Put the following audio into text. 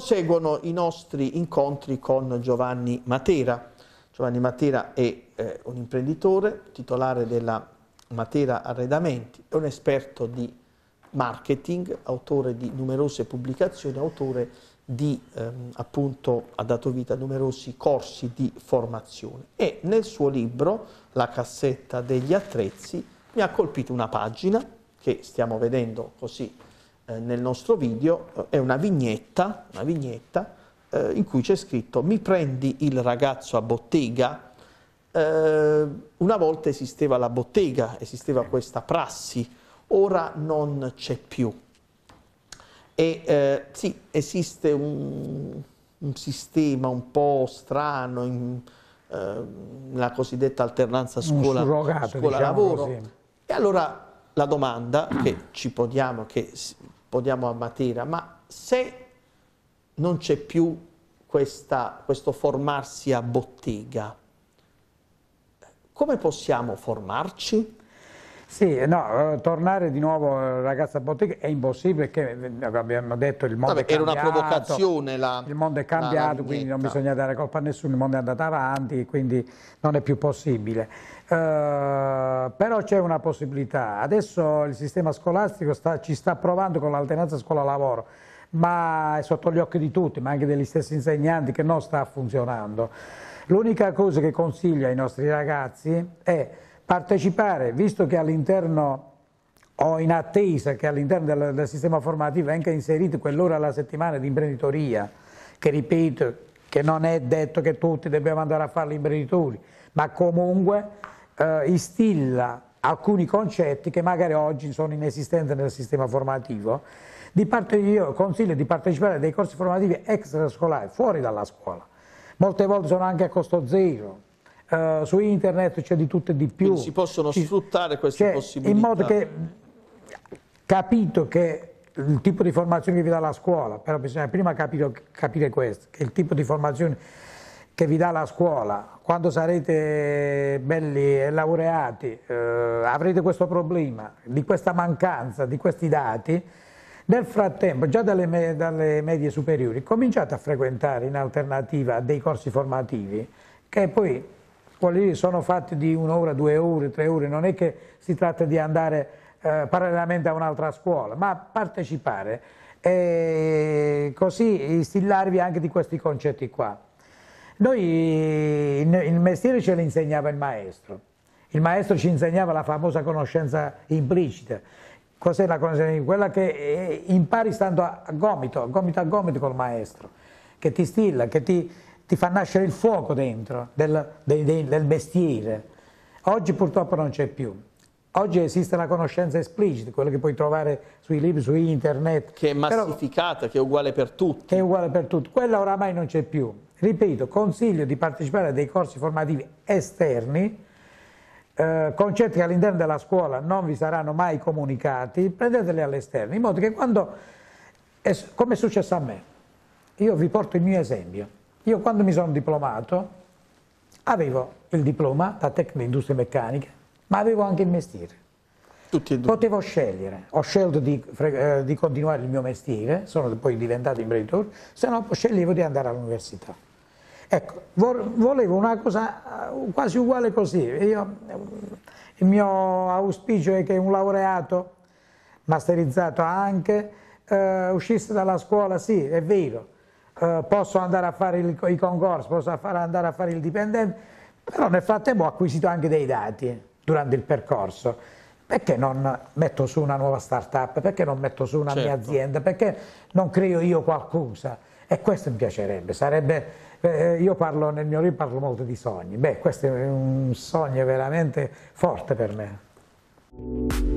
proseguono i nostri incontri con Giovanni Matera. Giovanni Matera è eh, un imprenditore, titolare della Matera Arredamenti, è un esperto di marketing, autore di numerose pubblicazioni, autore di, ehm, appunto, ha dato vita a numerosi corsi di formazione e nel suo libro, La cassetta degli attrezzi, mi ha colpito una pagina che stiamo vedendo così eh, nel nostro video eh, è una vignetta, una vignetta eh, in cui c'è scritto mi prendi il ragazzo a bottega. Eh, una volta esisteva la bottega, esisteva questa prassi, ora non c'è più. E eh, sì, esiste un, un, sistema un po' strano, in, eh, la cosiddetta alternanza scuola-lavoro. Scuola diciamo e allora la domanda che ci poniamo, che poniamo a Matera, ma se non c'è più questa, questo formarsi a bottega, come possiamo formarci? Sì, eh, no, eh, tornare di nuovo eh, ragazza Bottega è impossibile perché abbiamo detto il mondo Vabbè, è cambiato. Era una provocazione la Il mondo è cambiato, quindi non bisogna dare colpa a nessuno, il mondo è andato avanti, quindi non è più possibile. Uh, però c'è una possibilità. Adesso il sistema scolastico sta, ci sta provando con l'alternanza scuola-lavoro ma è sotto gli occhi di tutti, ma anche degli stessi insegnanti, che non sta funzionando. L'unica cosa che consiglio ai nostri ragazzi è partecipare, visto che all'interno o in attesa che all'interno del, del, sistema formativo venga inserito quell'ora alla settimana di imprenditoria, che ripeto, che non è detto che tutti dobbiamo andare a fare gli imprenditori, ma comunque eh, instilla alcuni concetti che magari oggi sono inesistenti nel sistema formativo, di parte, io consiglio di partecipare a dei corsi formativi extrascolari, fuori dalla scuola. Molte volte sono anche a costo zero, eh, su internet c'è di tutto e di più. Quindi si possono Ci, sfruttare queste cioè, possibilità. In modo che, capito che il tipo di formazione che vi dà la scuola, però bisogna prima capire, capire questo, che il tipo di formazione che vi dà la scuola, quando sarete belli e laureati, eh, avrete questo problema di questa mancanza di questi dati, nel frattempo, già dalle, me, dalle, medie superiori, cominciate a frequentare in alternativa dei corsi formativi che poi quelli sono fatti di un'ora, due ore, tre ore, non è che si tratta di andare eh, parallelamente a un'altra scuola, ma partecipare e così instillarvi anche di questi concetti qua. Noi il mestiere ce l'insegnava il maestro, il maestro ci insegnava la famosa conoscenza implicita, cos'è la conoscenza? implicita? Quella che eh, impari stando a gomito, gomito a gomito col maestro, che ti stilla, che ti ti fa nascere il fuoco dentro del, del, del mestiere. Oggi purtroppo non c'è più. Oggi esiste la conoscenza esplicita, quella che puoi trovare sui libri, su internet. Che è massificata, però, che è uguale per tutti. Che è uguale per tutti. Quella oramai non c'è più. Ripeto, consiglio di partecipare a dei corsi formativi esterni, eh, concetti che all'interno della scuola non vi saranno mai comunicati, prendeteli all'esterno, in modo che quando, come è successo a me, io vi porto il mio esempio. Io quando mi sono diplomato avevo il diploma da tecnico industria meccanica, ma avevo anche il mestiere. Tutti e due. Potevo scegliere, ho scelto di, eh, di, continuare il mio mestiere, sono poi diventato imprenditore, se no sceglievo di andare all'università. Ecco, volevo una cosa eh, quasi uguale così. Io, il mio auspicio è che un laureato, masterizzato anche, eh, uscisse dalla scuola, sì, è vero, eh, posso andare a fare il, i concorsi, posso far, andare a fare il dipendente, però nel frattempo ho acquisito anche dei dati durante il percorso. Perché non metto su una nuova startup? Perché non metto su una certo. mia azienda? Perché non creo io qualcosa? E questo mi piacerebbe, sarebbe, eh, io parlo nel mio libro parlo molto di sogni, beh questo è un sogno veramente forte per me.